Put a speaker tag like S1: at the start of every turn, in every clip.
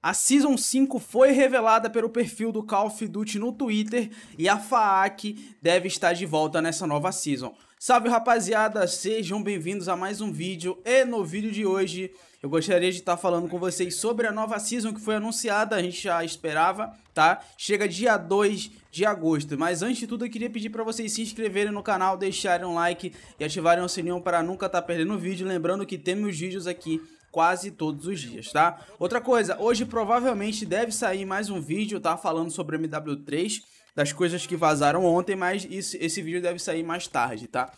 S1: A Season 5 foi revelada pelo perfil do Call of Duty no Twitter e a FAAC deve estar de volta nessa nova Season. Salve rapaziada, sejam bem-vindos a mais um vídeo e no vídeo de hoje eu gostaria de estar falando com vocês sobre a nova Season que foi anunciada, a gente já esperava, tá? Chega dia 2 de agosto, mas antes de tudo eu queria pedir para vocês se inscreverem no canal, deixarem um like e ativarem o sininho para nunca estar tá perdendo o vídeo, lembrando que temos vídeos aqui quase todos os dias, tá? Outra coisa, hoje provavelmente deve sair mais um vídeo, tá? Falando sobre MW3, das coisas que vazaram ontem, mas isso, esse vídeo deve sair mais tarde, tá?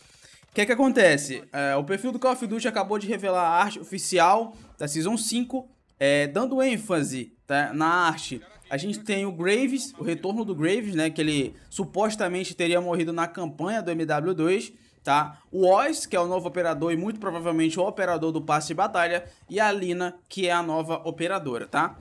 S1: O que é que acontece? É, o perfil do Call of Duty acabou de revelar a arte oficial da Season 5, é, dando ênfase tá, na arte. A gente tem o Graves, o retorno do Graves, né? Que ele supostamente teria morrido na campanha do MW2 tá? O Oz, que é o novo operador e muito provavelmente o operador do passe de batalha, e a Lina, que é a nova operadora, tá?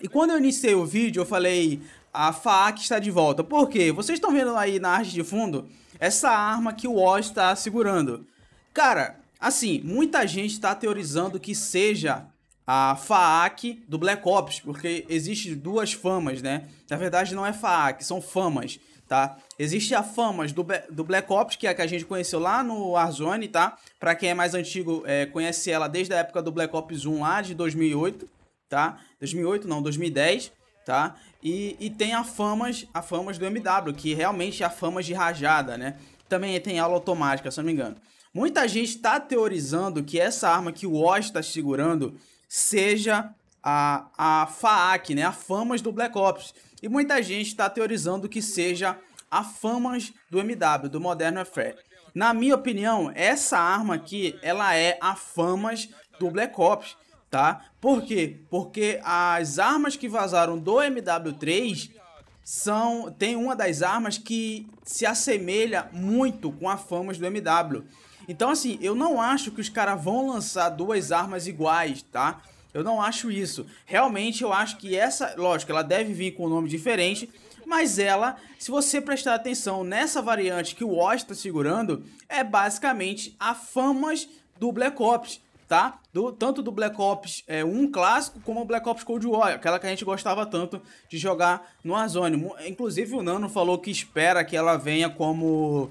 S1: E quando eu iniciei o vídeo, eu falei, a FAAC está de volta. Por quê? Vocês estão vendo aí na arte de fundo essa arma que o Oz está segurando. Cara, assim, muita gente está teorizando que seja a FAAC do Black Ops, porque existe duas famas, né? Na verdade não é FAAC, são famas, tá? Existe a famas do, do Black Ops, que é a que a gente conheceu lá no Warzone, tá? Pra quem é mais antigo, é, conhece ela desde a época do Black Ops 1 lá de 2008, tá? 2008 não, 2010, tá? E, e tem a famas, a famas do MW, que realmente é a famas de rajada, né? Também tem aula automática, se não me engano. Muita gente está teorizando que essa arma que o Oz está segurando seja a, a FAAC, né? A FAMAS do Black Ops. E muita gente está teorizando que seja a FAMAS do MW, do Modern Warfare. Na minha opinião, essa arma aqui, ela é a FAMAS do Black Ops, tá? Por quê? Porque as armas que vazaram do MW3 são... Tem uma das armas que se assemelha muito com a FAMAS do MW então, assim, eu não acho que os caras vão lançar duas armas iguais, tá? Eu não acho isso. Realmente, eu acho que essa, lógico, ela deve vir com um nome diferente, mas ela, se você prestar atenção nessa variante que o Oz está segurando, é basicamente a famas do Black Ops, tá? Do, tanto do Black Ops é, 1 clássico, como o Black Ops Cold War, aquela que a gente gostava tanto de jogar no Warzone. Inclusive o Nano falou que espera que ela venha como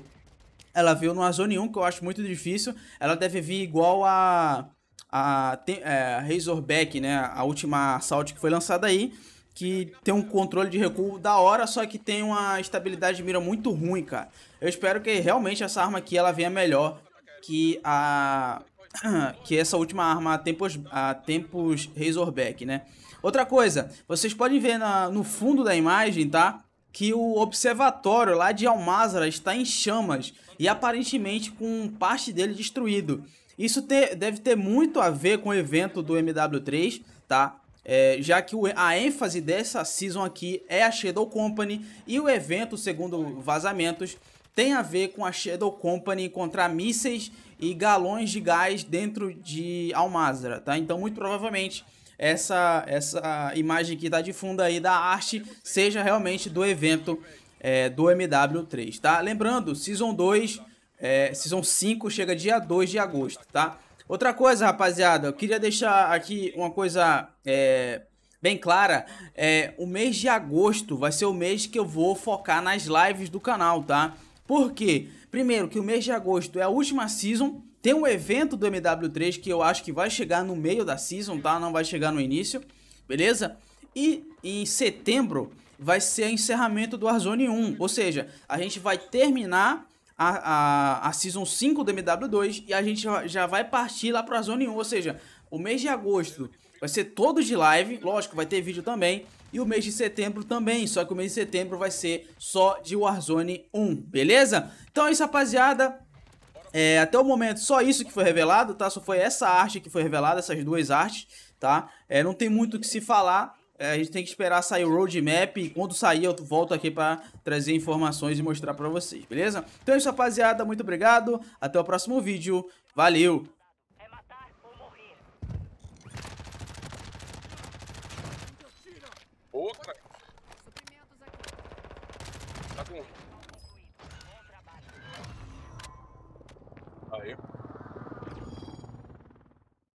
S1: ela veio numa zone 1, que eu acho muito difícil. Ela deve vir igual a. A é, Razorback, né? A última Assault que foi lançada aí que tem um controle de recuo da hora, só que tem uma estabilidade de mira muito ruim, cara. Eu espero que realmente essa arma aqui ela venha melhor que a que essa última arma a tempos a tempos Razorback, né? Outra coisa, vocês podem ver na, no fundo da imagem, tá? que o observatório lá de Almazara está em chamas e aparentemente com parte dele destruído. Isso ter, deve ter muito a ver com o evento do MW3, tá? É, já que o, a ênfase dessa season aqui é a Shadow Company e o evento, segundo vazamentos, tem a ver com a Shadow Company encontrar mísseis e galões de gás dentro de Almazara, tá? Então, muito provavelmente, essa, essa imagem que está de fundo aí da arte seja realmente do evento é, do MW3, tá? Lembrando, Season 2, é, Season 5 chega dia 2 de agosto, tá? Outra coisa, rapaziada, eu queria deixar aqui uma coisa é, bem clara. É, o mês de agosto vai ser o mês que eu vou focar nas lives do canal, tá? Por quê? Primeiro, que o mês de agosto é a última season tem um evento do MW3 que eu acho que vai chegar no meio da season, tá? Não vai chegar no início, beleza? E em setembro vai ser o encerramento do Warzone 1, ou seja, a gente vai terminar a, a, a Season 5 do MW2 e a gente já, já vai partir lá para a Zone 1, ou seja, o mês de agosto vai ser todo de live, lógico, vai ter vídeo também, e o mês de setembro também, só que o mês de setembro vai ser só de Warzone 1, beleza? Então é isso, rapaziada. É, até o momento, só isso que foi revelado, tá? Só foi essa arte que foi revelada, essas duas artes, tá? É, não tem muito o que se falar. É, a gente tem que esperar sair o roadmap e quando sair eu volto aqui para trazer informações e mostrar para vocês, beleza? Então é isso, rapaziada. Muito obrigado. Até o próximo vídeo. Valeu! Outra. Tá com